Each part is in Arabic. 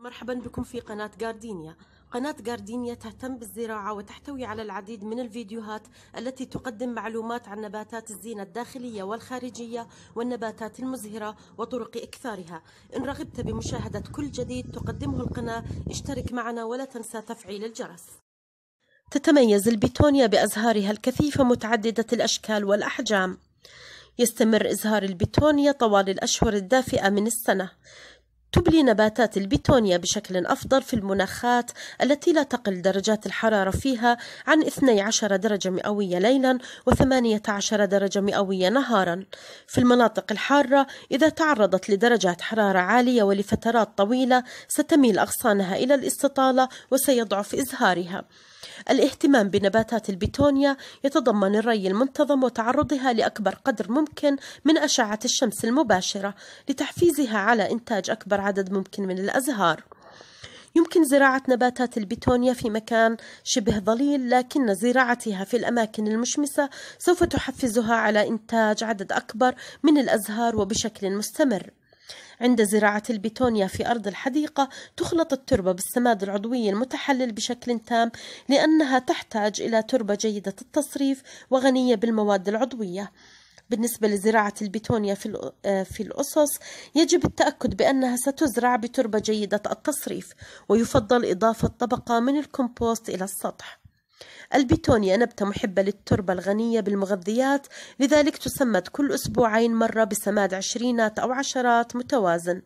مرحبا بكم في قناة جاردينيا قناة جاردينيا تهتم بالزراعة وتحتوي على العديد من الفيديوهات التي تقدم معلومات عن نباتات الزينة الداخلية والخارجية والنباتات المزهرة وطرق إكثارها إن رغبت بمشاهدة كل جديد تقدمه القناة اشترك معنا ولا تنسى تفعيل الجرس تتميز البيتونيا بأزهارها الكثيفة متعددة الأشكال والأحجام يستمر إزهار البيتونيا طوال الأشهر الدافئة من السنة تبلي نباتات البيتونيا بشكل أفضل في المناخات التي لا تقل درجات الحرارة فيها عن 12 درجة مئوية ليلا و18 درجة مئوية نهارا في المناطق الحارة إذا تعرضت لدرجات حرارة عالية ولفترات طويلة ستميل أغصانها إلى الاستطالة وسيضعف إزهارها الاهتمام بنباتات البيتونيا يتضمن الري المنتظم وتعرضها لأكبر قدر ممكن من أشعة الشمس المباشرة لتحفيزها على إنتاج أكبر أكبر عدد ممكن من الأزهار يمكن زراعة نباتات البيتونيا في مكان شبه ظليل لكن زراعتها في الأماكن المشمسة سوف تحفزها على إنتاج عدد أكبر من الأزهار وبشكل مستمر عند زراعة البيتونيا في أرض الحديقة تخلط التربة بالسماد العضوي المتحلل بشكل تام لأنها تحتاج إلى تربة جيدة التصريف وغنية بالمواد العضوية بالنسبة لزراعة البيتونيا في آه، في الأسس يجب التأكد بأنها ستزرع بتربة جيدة التصريف ويفضل إضافة طبقة من الكمبوست إلى السطح البيتونيا نبتة محبة للتربة الغنية بالمغذيات لذلك تسمد كل أسبوعين مرة بسماد عشرينات أو عشرات متوازن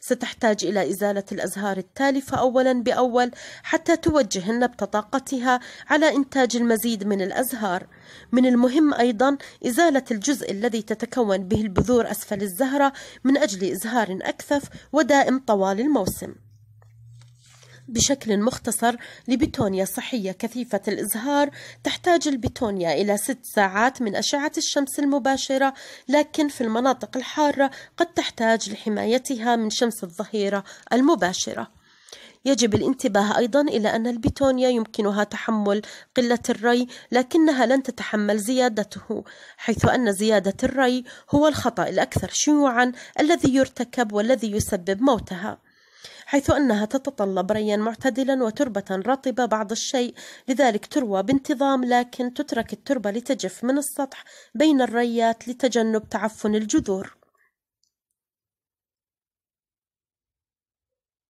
ستحتاج إلى إزالة الأزهار التالفة أولا بأول حتى توجه النبتة طاقتها على إنتاج المزيد من الأزهار من المهم أيضا إزالة الجزء الذي تتكون به البذور أسفل الزهرة من أجل إزهار أكثف ودائم طوال الموسم بشكل مختصر لبيتونيا صحية كثيفة الإزهار تحتاج البيتونيا إلى ست ساعات من أشعة الشمس المباشرة لكن في المناطق الحارة قد تحتاج لحمايتها من شمس الظهيرة المباشرة يجب الانتباه أيضا إلى أن البيتونيا يمكنها تحمل قلة الري لكنها لن تتحمل زيادته حيث أن زيادة الري هو الخطأ الأكثر شيوعا الذي يرتكب والذي يسبب موتها حيث أنها تتطلب ريا معتدلا وتربة رطبة بعض الشيء لذلك تروى بانتظام لكن تترك التربة لتجف من السطح بين الريات لتجنب تعفن الجذور